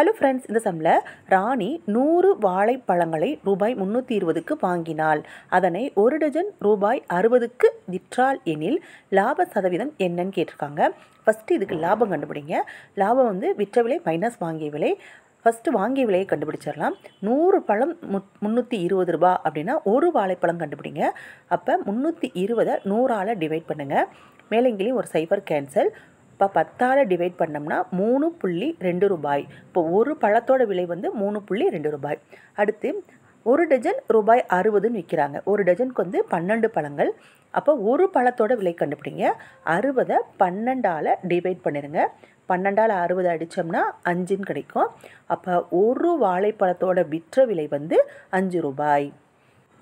hello friends இந்த சம்மில் ராணி நூறு வாழைப்பழங்களை ரூபாய் முந்நூற்றி இருபதுக்கு வாங்கினாள் அதனை ஒரு டஜன் ரூபாய் அறுபதுக்கு விற்றாள் எனில் லாப சதவீதம் என்னன்னு கேட்டிருக்காங்க ஃபஸ்ட்டு இதுக்கு லாபம் கண்டுபிடிங்க லாபம் வந்து விற்ற விலை மைனஸ் வாங்கிய விலை ஃபஸ்ட்டு வாங்கிய விலையை கண்டுபிடிச்சிடலாம் நூறு பழம் மு முந்நூற்றி இருபது ரூபா அப்படின்னா ஒரு வாழைப்பழம் கண்டுபிடிங்க அப்போ முந்நூற்றி இருபதை நூறால் டிவைட் பண்ணுங்கள் மேலங்கிலேயும் ஒரு சைஃபர் கேன்சல் இப்போ பத்தால் டிவைட் பண்ணோம்னா மூணு புள்ளி ரெண்டு ரூபாய் இப்போ ஒரு பழத்தோட விலை வந்து மூணு புள்ளி ரெண்டு ரூபாய் அடுத்து ஒரு டஜன் ரூபாய் அறுபதுன்னு விற்கிறாங்க ஒரு டஜனுக்கு வந்து பன்னெண்டு பழங்கள் அப்போ ஒரு பழத்தோட விலை கண்டுபிடிங்க அறுபதை பன்னெண்டால் டிவைட் பண்ணிடுங்க பன்னெண்டால் அறுபது அடித்தோம்னா அஞ்சுன்னு கிடைக்கும் அப்போ ஒரு வாழைப்பழத்தோட விற்ற விலை வந்து அஞ்சு ரூபாய்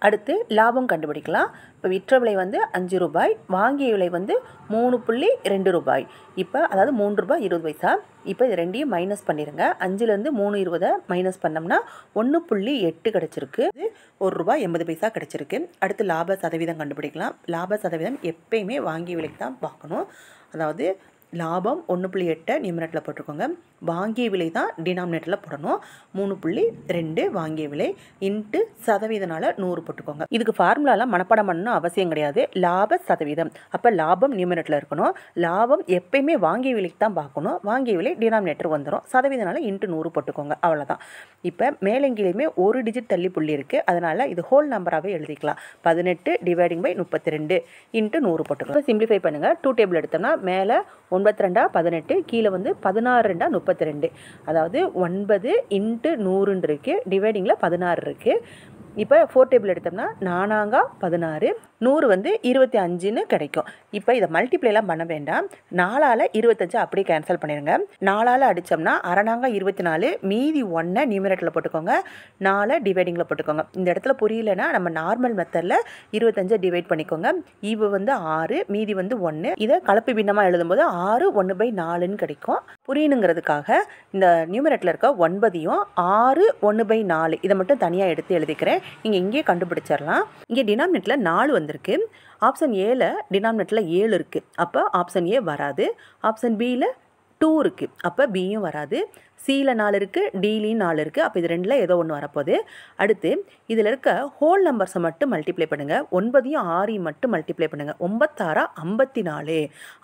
அடுத்து லாபம் கண்டுபிடிக்கலாம் இப்போ விற்ற விலை வந்து அஞ்சு ரூபாய் வாங்கிய விலை வந்து மூணு புள்ளி ரெண்டு ரூபாய் இப்போ அதாவது மூன்று ரூபாய் இருபது பைசா இப்போ இது ரெண்டையும் மைனஸ் பண்ணிடுங்க அஞ்சுலேருந்து மூணு இருபதை மைனஸ் பண்ணோம்னா ஒன்று புள்ளி எட்டு கிடச்சிருக்கு ஒரு ரூபாய் எண்பது பைசா கிடச்சிருக்கு அடுத்து லாப சதவீதம் கண்டுபிடிக்கலாம் லாப சதவீதம் எப்பயுமே வாங்கிய விலைக்கு தான் பார்க்கணும் அதாவது லாபம் ஒன்று புள்ளி எட்டை நிமிரட்டில் போட்டிருக்கோங்க வாங்கிய விலை தான் டினாமினேட்டரில் போடணும் மூணு புள்ளி ரெண்டு வாங்கிய விலை இன்ட்டு சதவீதனால் நூறு போட்டுக்கோங்க இதுக்கு ஃபார்முலாலாம் மனப்பாடம் பண்ணணும் அவசியம் கிடையாது லாப சதவீதம் அப்போ லாபம் நியூமினேட்டில் இருக்கணும் லாபம் எப்பயுமே வாங்கிய விலைக்கு தான் பார்க்கணும் வாங்கிய விலை டினாமினேட்டர் வந்துடும் சதவீதனால் இன்ட்டு நூறு போட்டுக்கோங்க அவ்வளோதான் இப்போ மேலங்கிலையுமே ஒரு டிஜிட் தள்ளி புள்ளி இருக்குது அதனால் இது ஹோல் நம்பராகவே எழுதிக்கலாம் பதினெட்டு டிவைடிங் பை முப்பத்தி ரெண்டு இன்ட்டு நூறு போட்டுக்கோங்க சிம்பிளிஃபை பண்ணுங்கள் டூ டேபிள் எடுத்தோம்னா மேலே ஒன்பத்தி ரெண்டா பதினெட்டு கீழே வந்து பதினாறு ரெண்டா முப்பது முப்பத்தி ரெண்டு அதாவது ஒன்பது இன்ட்டு நூறுன்னு இருக்குது டிவைடிங்கில் பதினாறு இருக்குது இப்போ ஃபோர் டேபிள் எடுத்தோம்னா நானாங்கா பதினாறு நூறு வந்து இருபத்தி அஞ்சுன்னு கிடைக்கும் இப்போ இதை மல்டிப்ளைலாம் பண்ண வேண்டாம் நாலால் இருபத்தஞ்சு அப்படியே கேன்சல் பண்ணிடுங்க நாலால் அடித்தோம்னா அரணாங்கா இருபத்தி நாலு மீதி ஒன்றை நியூமினேட்டில் போட்டுக்கோங்க நாலை டிவைடிங்கில் போட்டுக்கோங்க இந்த இடத்துல புரியலன்னா நம்ம நார்மல் மெத்தடில் இருபத்தஞ்சை டிவைட் பண்ணிக்கோங்க இவ வந்து ஆறு மீதி வந்து ஒன்று இதை கலப்பு பின்னமாக எழுதும்போது ஆறு ஒன்று பை நாலுன்னு கிடைக்கும் புரியணுங்கிறதுக்காக இந்த நியூமரேட்டில் இருக்க ஒன்பதையும் ஆறு ஒன்று பை நாலு இதை மட்டும் தனியாக எடுத்து எழுதிக்கிறேன் நீங்கள் இங்கேயே கண்டுபிடிச்சிடலாம் இங்கே டினாமினேட்டில் நாலு வந்திருக்கு ஆப்ஷன் ஏல டினாமினேட்டில் ஏழு இருக்குது அப்போ ஆப்ஷன் ஏ வராது ஆப்ஷன் பியில் டூ இருக்குது அப்போ பியும் வராது சியில் நாலு இருக்குது டிலையும் நாலு இருக்குது அப்போ இது ரெண்டில் ஏதோ ஒன்று வரப்போகுது அடுத்து இதில் இருக்க ஹோல் நம்பர்ஸை மட்டும் மல்டிப்ளை பண்ணுங்கள் ஒன்பதையும் ஆறையும் மட்டும் மல்டிப்ளை பண்ணுங்கள் ஒம்பத்தாறா ஐம்பத்தி நாலு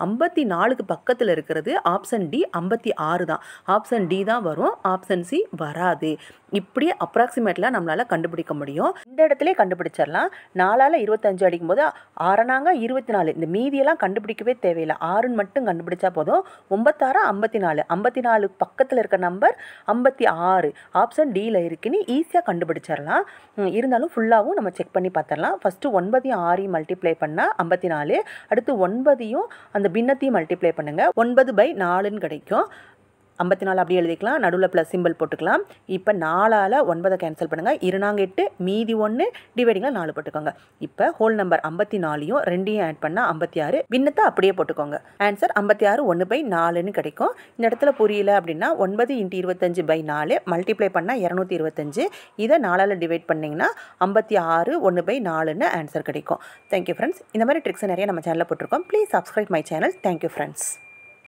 ஐம்பத்தி நாலுக்கு பக்கத்தில் இருக்கிறது ஆப்ஷன் டி ஐம்பத்தி ஆறு தான் ஆப்ஷன் டி தான் வரும் ஆப்ஷன் சி வராது இப்படி அப்ராக்சிமேட்லாம் நம்மளால் கண்டுபிடிக்க முடியும் இந்த இடத்துலேயே கண்டுபிடிச்சிடலாம் நாலால் இருபத்தஞ்சு அடிக்கும் போது ஆறனாங்க இருபத்தி நாலு இந்த மீதியெல்லாம் கண்டுபிடிக்கவே தேவையில்லை ஆறுன்னு மட்டும் கண்டுபிடிச்சா போதும் ஒம்பத்தாறு ஐம்பத்தி நாலு ஐம்பத்தி நாலு பக்கத்தில் இருக்க நம்பர் ஐம்பத்தி ஆறு ஆப்ஷன் டியில் இருக்குன்னு ஈஸியாக கண்டுபிடிச்சிடலாம் இருந்தாலும் ஃபுல்லாகவும் நம்ம செக் பண்ணி பார்த்துடலாம் ஃபஸ்ட்டு ஒன்பதையும் ஆறையும் மல்டிப்ளை பண்ணால் ஐம்பத்தி நாலு அடுத்து ஒன்பதையும் அந்த பின்னத்தையும் மல்டிப்ளை பண்ணுங்கள் ஒன்பது பை நாலுன்னு கிடைக்கும் ஐம்பத்தி நாலு அப்படியே எழுதிக்கலாம் நடுவில் ப்ளஸ் சிம்பிள் போட்டுக்கலாம் இப்போ நாலால் ஒன்பதை கேன்சல் பண்ணுங்கள் இருநாங்க எட்டு மீதி ஒன்று டிவைடிங்கில் நாலு போட்டுக்கோங்க இப்போ ஹோல் நம்பர் ஐம்பத்தி நாலையும் ரெண்டையும் ஆட் பண்ணால் ஐம்பத்தி ஆறு விண்ணத்தை அப்படியே போட்டுக்கோங்க ஆன்சர் ஐம்பத்தி ஆறு ஒன்று பை நாலுன்னு கிடைக்கும் இந்த இடத்துல புரியல அப்படின்னா ஒன்பது இன்ட்டு இருபத்தஞ்சு பை நாலு மல்டிப்ளை பண்ணால் இரநூத்தி இருபத்தஞ்சு இதை நாலால் டிவைட் பண்ணிங்கன்னா ஐம்பத்தி ஆறு ஒன்று பை நாலுன்னு ஆன்சர் கிடைக்கும் தேங்க்யூ ஃப்ரெண்ட்ஸ் இந்த மாதிரி ட்ரிக்ஸ் நிறைய நம்ம சேனலில் போட்டிருக்கோம் please subscribe my channel thank you friends